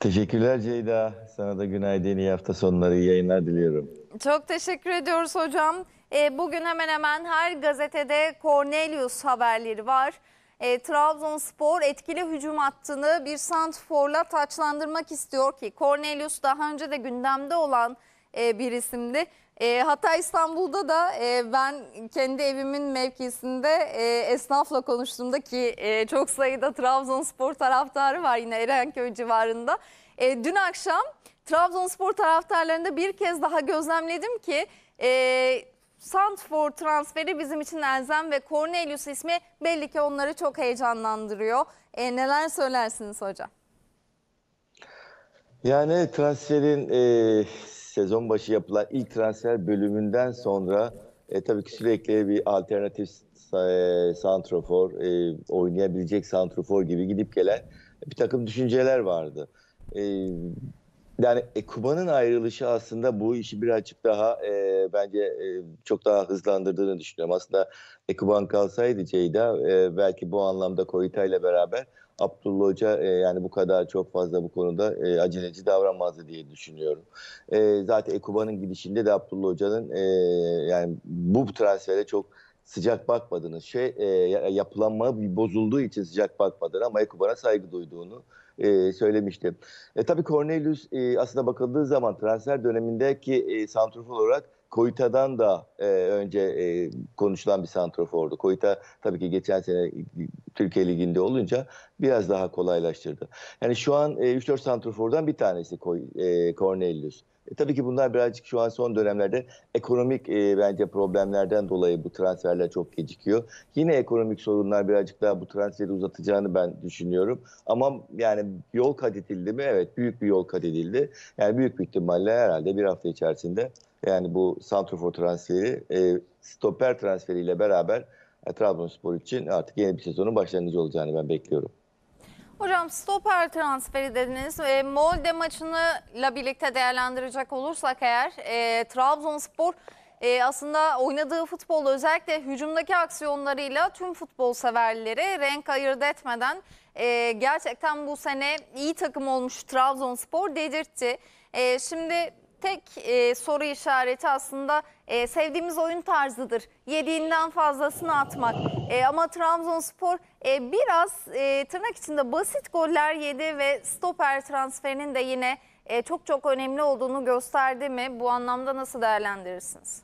Teşekkürler Ceyda. Sana da günaydın, iyi hafta sonları, iyi yayınlar diliyorum. Çok teşekkür ediyoruz hocam. E, bugün hemen hemen her gazetede Cornelius haberleri var. E, Trabzonspor etkili hücum hattını bir santforla taçlandırmak istiyor ki Cornelius daha önce de gündemde olan e, bir isimdi. E, hatta İstanbul'da da e, ben kendi evimin mevkisinde e, esnafla konuştuğumda ki e, çok sayıda Trabzonspor taraftarı var yine Erenköy civarında. E, dün akşam Trabzonspor taraftarlarında bir kez daha gözlemledim ki... E, Santfor transferi bizim için Elzem ve Cornelius ismi belli ki onları çok heyecanlandırıyor. E, neler söylersiniz hocam? Yani transferin e, sezon başı yapılan ilk transfer bölümünden sonra e, tabii ki sürekli bir alternatif e, santrofor, e, oynayabilecek santrofor gibi gidip gelen bir takım düşünceler vardı. E, yani e, Kuba'nın ayrılışı aslında bu işi birazcık daha e, bence e, çok daha hızlandırdığını düşünüyorum. Aslında e, Kuban kalsaydı Ceyda e, belki bu anlamda Koyta ile beraber Abdullah Hoca e, yani bu kadar çok fazla bu konuda e, aceleci davranmazdı diye düşünüyorum. E, zaten Ekuban'ın gidişinde de Abdullah Hoca'nın e, yani bu transfere çok sıcak bakmadığını, şey e, yapılanma bir bozulduğu için sıcak bakmadığını ama Ekuban'a saygı duyduğunu e, söylemişti. E, tabii Cornelius e, aslında bakıldığı zaman transfer dönemindeki e, santrfor olarak Koyta'dan da e, önce e, konuşulan bir santrofordu. Koyta tabii ki geçen sene Türkiye Ligi'nde olunca biraz daha kolaylaştırdı. Yani şu an e, 3-4 santrofordan bir tanesi Koy, e, Cornelius. E, tabii ki bunlar birazcık şu an son dönemlerde ekonomik e, bence problemlerden dolayı bu transferler çok gecikiyor. Yine ekonomik sorunlar birazcık daha bu transferi uzatacağını ben düşünüyorum. Ama yani yol kat edildi mi? Evet büyük bir yol kat edildi. Yani büyük bir ihtimalle herhalde bir hafta içerisinde yani bu Santrofor transferi, e, stoper transferiyle beraber e, Trabzonspor için artık yeni bir sezonun başlangıcı olacağını ben bekliyorum. Hocam stoper transferi dediniz. E, Molde maçını birlikte değerlendirecek olursak eğer e, Trabzonspor e, aslında oynadığı futbol özellikle hücumdaki aksiyonlarıyla tüm futbol severleri renk ayırt etmeden e, gerçekten bu sene iyi takım olmuş Trabzonspor dedirtti. E, şimdi tek e, soru işareti aslında e, sevdiğimiz oyun tarzıdır. Yediğinden fazlasını atmak. E, ama Trabzonspor e, biraz e, tırnak içinde basit goller yedi ve stoper transferinin de yine e, çok çok önemli olduğunu gösterdi mi? Bu anlamda nasıl değerlendirirsiniz?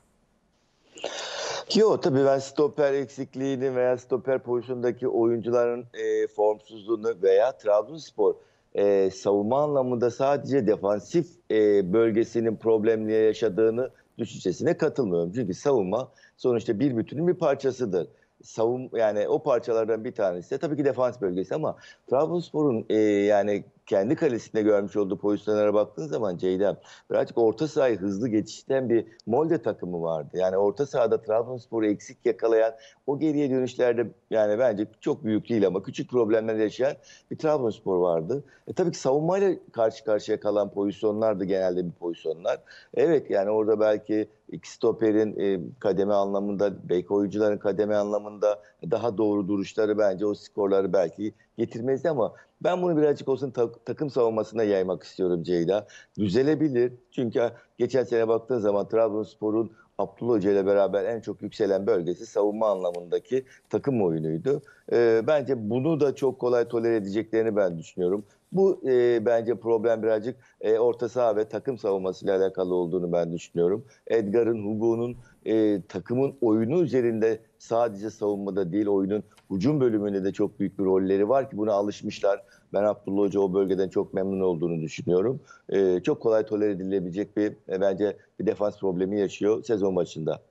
Yo tabii ben stoper eksikliğini veya stoper pozisyondaki oyuncuların e, formsuzluğunu veya Trabzonspor e, savunma anlamında sadece defansif e, bölgesinin problemli yaşadığını düşüncesine katılmıyorum. Çünkü savunma sonuçta bir bütünün bir parçasıdır savun yani o parçalardan bir tanesi de tabii ki defans bölgesi ama Trabzonspor'un e, yani kendi kalesinde görmüş olduğu pozisyonlara baktığın zaman Ceyda birazcık orta sahayı hızlı geçişten bir molde takımı vardı. Yani orta sahada Trabzonspor'u eksik yakalayan o geriye dönüşlerde yani bence çok büyük değil ama küçük problemler yaşayan bir Trabzonspor vardı. E, tabii ki savunmayla karşı karşıya kalan pozisyonlardı genelde bir pozisyonlar. Evet yani orada belki İki stoperin e, kademe anlamında, belki oyuncuların kademe anlamında daha doğru duruşları bence o skorları belki getirmez ama ben bunu birazcık olsun tak, takım savunmasına yaymak istiyorum Ceyda. Düzelebilir çünkü geçen sene baktığın zaman Trabzonspor'un Abdullah Hoca ile beraber en çok yükselen bölgesi savunma anlamındaki takım oyunuydu. E, bence bunu da çok kolay tolere edeceklerini ben düşünüyorum. Bu e, bence problem birazcık e, orta saha ve takım savunmasıyla alakalı olduğunu ben düşünüyorum. Edgar'ın, Hugo'nun e, takımın oyunu üzerinde sadece savunmada değil oyunun hücum bölümünde de çok büyük bir rolleri var ki buna alışmışlar. Ben Abdullah Hoca o bölgeden çok memnun olduğunu düşünüyorum. Ee, çok kolay toler edilebilecek bir e, bence bir defans problemi yaşıyor sezon başında.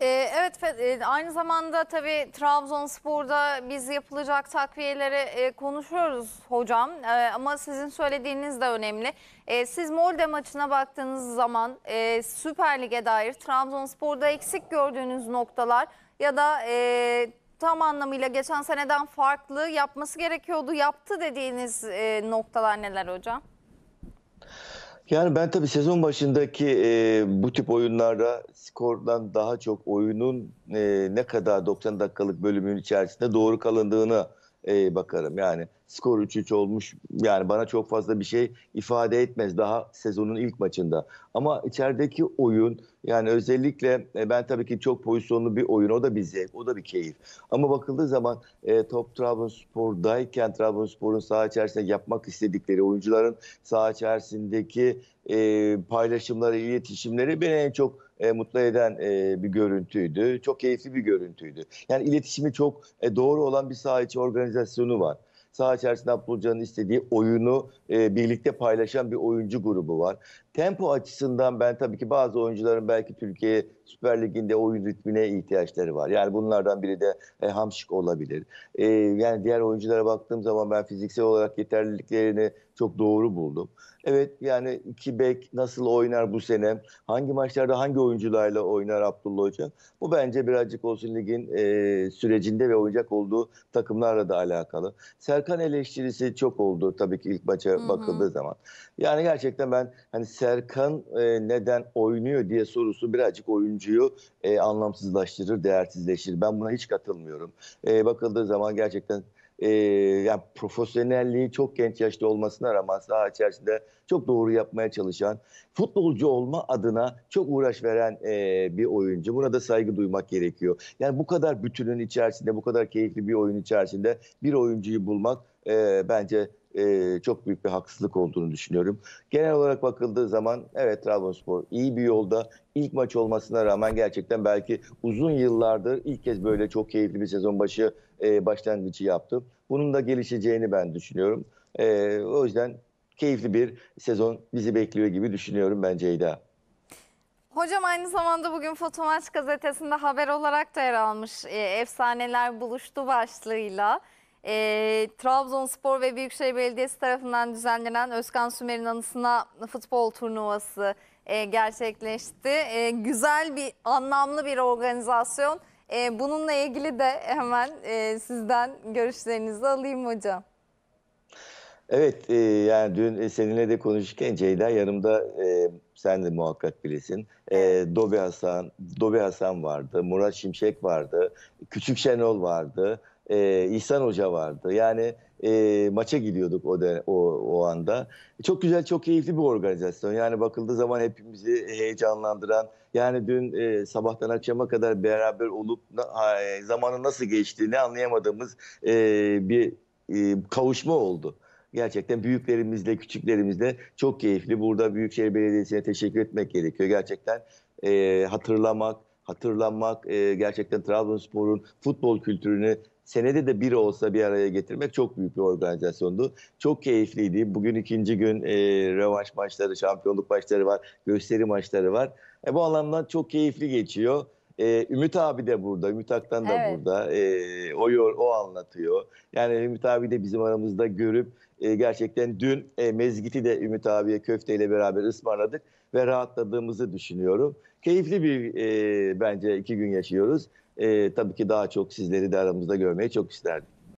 Ee, evet e, aynı zamanda tabii Trabzonspor'da biz yapılacak takviyeleri e, konuşuyoruz hocam ee, ama sizin söylediğiniz de önemli. Ee, siz Molde maçına baktığınız zaman e, Süper Lig'e dair Trabzonspor'da eksik gördüğünüz noktalar ya da tam anlamıyla geçen seneden farklı yapması gerekiyordu yaptı dediğiniz noktalar neler hocam? Yani ben tabii sezon başındaki e, bu tip oyunlarda skordan daha çok oyunun e, ne kadar 90 dakikalık bölümün içerisinde doğru kalındığını e, bakarım. Yani Skor 3-3 olmuş. Yani bana çok fazla bir şey ifade etmez daha sezonun ilk maçında. Ama içerideki oyun yani özellikle e, ben tabii ki çok pozisyonlu bir oyun. O da bir zevk, o da bir keyif. Ama bakıldığı zaman e, Top Trabzonspor'dayken Trabzonspor'un saha içerisinde yapmak istedikleri oyuncuların saha içerisindeki e, paylaşımları, iletişimleri beni en çok e, mutlu eden e, bir görüntüydü. Çok keyifli bir görüntüydü. Yani iletişimi çok e, doğru olan bir saha içi organizasyonu var. Saha içerisinde Abdülcan'ın istediği oyunu e, birlikte paylaşan bir oyuncu grubu var. Tempo açısından ben tabii ki bazı oyuncuların belki Türkiye Süper Ligi'nde oyun ritmine ihtiyaçları var. Yani bunlardan biri de e, Hamşik olabilir. E, yani diğer oyunculara baktığım zaman ben fiziksel olarak yeterliliklerini çok doğru buldum. Evet yani iki bek nasıl oynar bu sene? Hangi maçlarda hangi oyuncularla oynar Abdullah Hoca? Bu bence birazcık olsun ligin e, sürecinde ve oynayacak olduğu takımlarla da alakalı. Serkan eleştirisi çok oldu tabii ki ilk maça Hı-hı. bakıldığı zaman. Yani gerçekten ben hani Serkan e, neden oynuyor diye sorusu birazcık oyuncuyu e, anlamsızlaştırır, değersizleştirir. Ben buna hiç katılmıyorum. E, bakıldığı zaman gerçekten e, ee, yani profesyonelliği çok genç yaşta olmasına rağmen saha içerisinde çok doğru yapmaya çalışan, futbolcu olma adına çok uğraş veren e, bir oyuncu. Buna da saygı duymak gerekiyor. Yani bu kadar bütünün içerisinde, bu kadar keyifli bir oyun içerisinde bir oyuncuyu bulmak e, bence e, çok büyük bir haksızlık olduğunu düşünüyorum. Genel olarak bakıldığı zaman evet Trabzonspor iyi bir yolda. ilk maç olmasına rağmen gerçekten belki uzun yıllardır ilk kez böyle çok keyifli bir sezon başı e, başlangıcı yaptı. Bunun da gelişeceğini ben düşünüyorum. E, o yüzden keyifli bir sezon bizi bekliyor gibi düşünüyorum bence Ceyda. Hocam aynı zamanda bugün Fotomaç gazetesinde haber olarak da yer almış e, efsaneler buluştu başlığıyla. E, Trabzonspor ve Büyükşehir Belediyesi tarafından düzenlenen Özkan Sümer'in anısına futbol turnuvası e, gerçekleşti. E, güzel bir, anlamlı bir organizasyon. E, bununla ilgili de hemen e, sizden görüşlerinizi alayım hocam. Evet, e, yani dün e, seninle de konuşurken Ceyda yanımda e, sen de muhakkak bilesin. E, Dobi Hasan, Dobi Hasan vardı, Murat Şimşek vardı, Küçük Şenol vardı e, İhsan Hoca vardı. Yani e, maça gidiyorduk o, de, o, o anda. Çok güzel, çok keyifli bir organizasyon. Yani bakıldığı zaman hepimizi heyecanlandıran, yani dün e, sabahtan akşama kadar beraber olup na, e, zamanın nasıl geçtiğini anlayamadığımız e, bir e, kavuşma oldu gerçekten büyüklerimizle, küçüklerimizle çok keyifli. Burada Büyükşehir Belediyesi'ne teşekkür etmek gerekiyor. Gerçekten e, hatırlamak, hatırlanmak, e, gerçekten Trabzonspor'un futbol kültürünü senede de bir olsa bir araya getirmek çok büyük bir organizasyondu. Çok keyifliydi. Bugün ikinci gün e, rövanş maçları, şampiyonluk maçları var, gösteri maçları var. E, bu anlamda çok keyifli geçiyor. E, Ümit abi de burada, Ümit Aktan da evet. burada. E, o o anlatıyor. Yani Ümit abi de bizim aramızda görüp e, gerçekten dün e, mezgiti de Ümit abiye köfteyle beraber ısmarladık ve rahatladığımızı düşünüyorum. Keyifli bir e, bence iki gün yaşıyoruz e, tabii ki daha çok sizleri de aramızda görmeyi çok isterdim.